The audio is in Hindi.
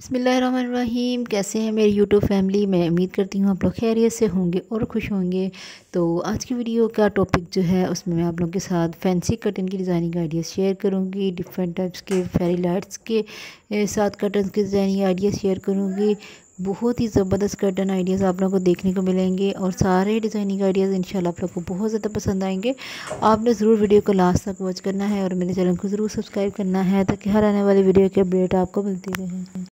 बसमीम कैसे हैं मेरी यूट्यूब फैमिली मैं उम्मीद करती हूँ आप लोग खैरियत से होंगे और खुश होंगे तो आज की वीडियो का टॉपिक जो है उसमें मैं आप लोगों के साथ फैंसी कटन की डिज़ाइनिंग आइडियाज़ शेयर करूँगी डिफरेंट टाइप्स के फेरी लाइट्स के साथ कटन की डिज़ाइनिंग आइडियाज़ शेयर करूँगी बहुत ही ज़बरदस्त कर्टन आइडियाज़ आप लोगों को देखने को मिलेंगे और सारे डिज़ाइनिंग आइडियाज़ इंशाल्लाह आप लोगों को बहुत ज़्यादा पसंद आएंगे आपने ज़रूर वीडियो को लास्ट तक वॉच करना है और मेरे चैनल को ज़रूर सब्सक्राइब करना है ताकि हर आने वाली वीडियो के अपडेट आपको मिलती रहे